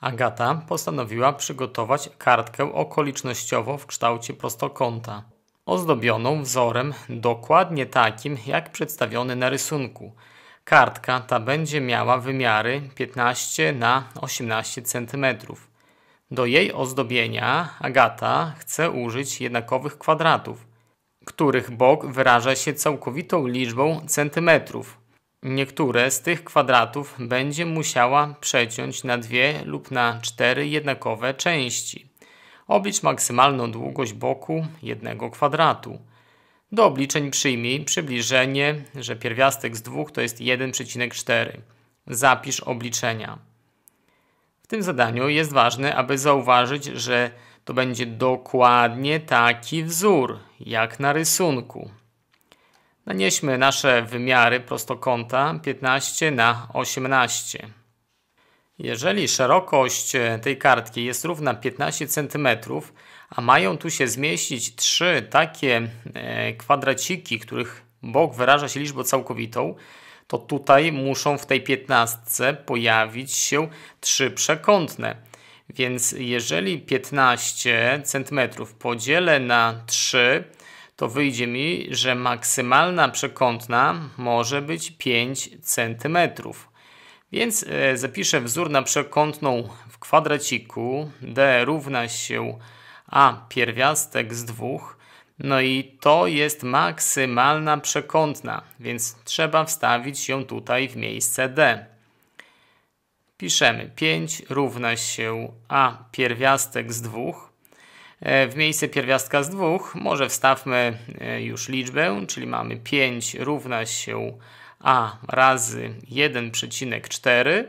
Agata postanowiła przygotować kartkę okolicznościowo w kształcie prostokąta, ozdobioną wzorem dokładnie takim jak przedstawiony na rysunku. Kartka ta będzie miała wymiary 15 na 18 cm. Do jej ozdobienia Agata chce użyć jednakowych kwadratów, których bok wyraża się całkowitą liczbą centymetrów Niektóre z tych kwadratów będzie musiała przeciąć na dwie lub na cztery jednakowe części. Oblicz maksymalną długość boku jednego kwadratu. Do obliczeń przyjmij przybliżenie, że pierwiastek z dwóch to jest 1,4. Zapisz obliczenia. W tym zadaniu jest ważne, aby zauważyć, że to będzie dokładnie taki wzór, jak na rysunku. Nanieśmy no nasze wymiary prostokąta 15 na 18. Jeżeli szerokość e, tej kartki jest równa 15 cm, a mają tu się zmieścić trzy takie e, kwadraciki, których bok wyraża się liczbą całkowitą, to tutaj muszą w tej 15 pojawić się trzy przekątne. Więc jeżeli 15 cm podzielę na 3, to wyjdzie mi, że maksymalna przekątna może być 5 cm. Więc e, zapiszę wzór na przekątną w kwadraciku. D równa się A pierwiastek z 2. No i to jest maksymalna przekątna, więc trzeba wstawić ją tutaj w miejsce D. Piszemy 5 równa się A pierwiastek z 2 E, w miejsce pierwiastka z dwóch może wstawmy e, już liczbę, czyli mamy 5 równa się a razy 1,4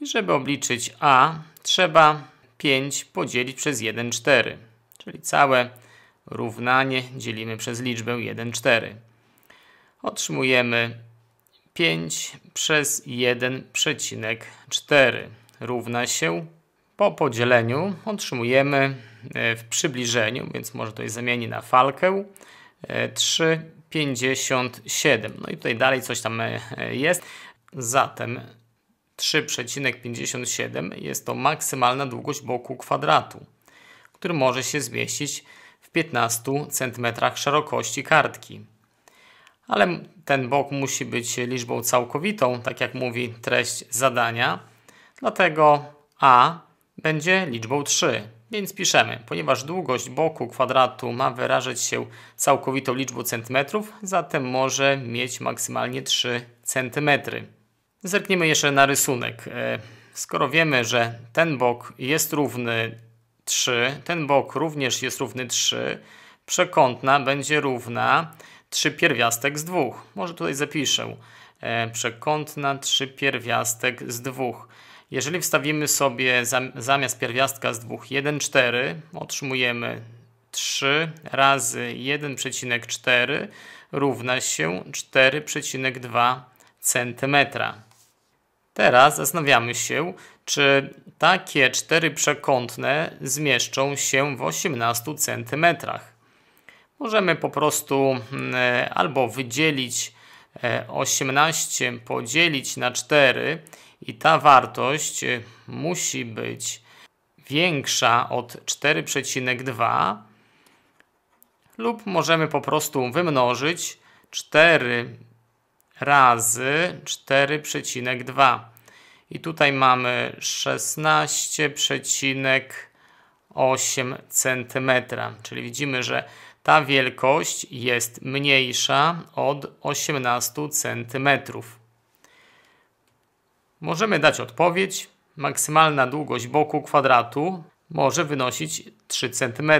i żeby obliczyć a trzeba 5 podzielić przez 1,4, czyli całe równanie dzielimy przez liczbę 1,4. Otrzymujemy 5 przez 1,4 równa się po podzieleniu otrzymujemy E, w przybliżeniu, więc może to jest zamieni na falkę. 3,57. E, no i tutaj dalej coś tam e, jest. Zatem 3,57 jest to maksymalna długość boku kwadratu, który może się zmieścić w 15 cm szerokości kartki. Ale ten bok musi być liczbą całkowitą, tak jak mówi treść zadania. Dlatego A będzie liczbą 3. Więc piszemy, ponieważ długość boku kwadratu ma wyrażać się całkowitą liczbą centymetrów, zatem może mieć maksymalnie 3 centymetry. Zerknijmy jeszcze na rysunek. E, skoro wiemy, że ten bok jest równy 3, ten bok również jest równy 3, przekątna będzie równa 3 pierwiastek z 2. Może tutaj zapiszę e, przekątna 3 pierwiastek z 2. Jeżeli wstawimy sobie zamiast pierwiastka z dwóch 1,4, otrzymujemy 3 razy 1,4 równa się 4,2 cm. Teraz zastanawiamy się, czy takie cztery przekątne zmieszczą się w 18 cm. Możemy po prostu mm, e, albo wydzielić 18 e, podzielić na 4 i ta wartość y, musi być większa od 4,2 lub możemy po prostu wymnożyć 4 razy 4,2 i tutaj mamy 16,8 cm, czyli widzimy, że ta wielkość jest mniejsza od 18 centymetrów. Możemy dać odpowiedź. Maksymalna długość boku kwadratu może wynosić 3 cm.